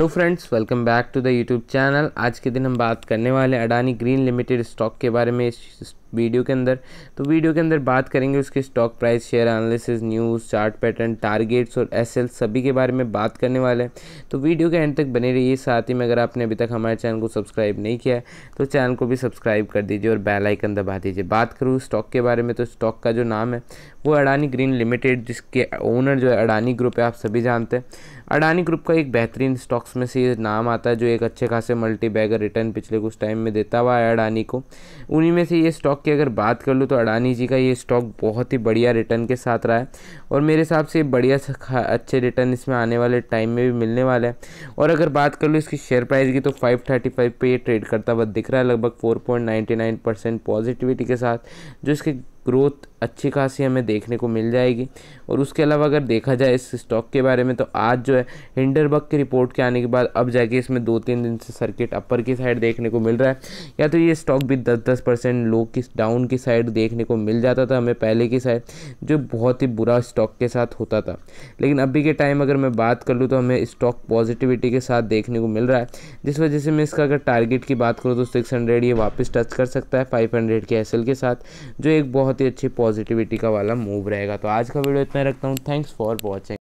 hello friends welcome back to the YouTube channel आज के दिन हम बात करने वाले अडानी ग्रीन लिमिटेड स्टॉक के बारे में इस वीडियो के अंदर तो वीडियो के अंदर बात करेंगे उसके stock price share analysis news chart pattern targets और एस सभी के बारे में बात करने वाले हैं तो वीडियो के एंड तक बने रहिए साथ ही में अगर आपने अभी तक हमारे चैनल को सब्सक्राइब नहीं किया है तो चैनल को भी सब्सक्राइब कर दीजिए और बेल आइकन दबा दीजिए बात करूँ स्टॉक के बारे में तो स्टॉक का जो नाम है वो अडानी ग्रीन लिमिटेड जिसके ओनर जो है अडानी ग्रुप है आप सभी जानते हैं अडानी ग्रुप का एक बेहतरीन स्टॉक्स में से नाम आता है जो एक अच्छे खासे मल्टी बैगर रिटर्न पिछले कुछ टाइम में देता हुआ है अडानी को उन्हीं में से ये स्टॉक की अगर बात कर लूँ तो अडानी जी का ये स्टॉक बहुत ही बढ़िया रिटर्न के साथ रहा है और मेरे हिसाब से बढ़िया अच्छे रिटर्न इसमें आने वाले टाइम में भी मिलने वाला है और अगर बात कर लूँ इसकी शेयर प्राइस की तो फाइव थर्टी फाइव पर ये ट्रेड करता हुआ दिख रहा है लगभग four point ninety nine percent positivity के साथ जो इसके ग्रोथ अच्छी खासी हमें देखने को मिल जाएगी और उसके अलावा अगर देखा जाए इस स्टॉक के बारे में तो आज जो है हिंडरबर्ग की रिपोर्ट के आने के बाद अब जाके इसमें दो तीन दिन से सर्किट अपर की साइड देखने को मिल रहा है या तो ये स्टॉक भी दस दस परसेंट लो की डाउन की साइड देखने को मिल जाता था हमें पहले की साइड जो बहुत ही बुरा स्टॉक के साथ होता था लेकिन अभी के टाइम अगर मैं बात कर लूँ तो हमें स्टॉक पॉजिटिविटी के साथ देखने को मिल रहा है जिस वजह से मैं इसका अगर टारगेट की बात करूँ तो सिक्स ये वापस टच कर सकता है फाइव के एस के साथ जो एक बहुत बहुत ही अच्छी पॉजिटिविटी का वाला मूव रहेगा तो आज का वीडियो इतना रखता हूँ थैंक्स फॉर वॉचिंग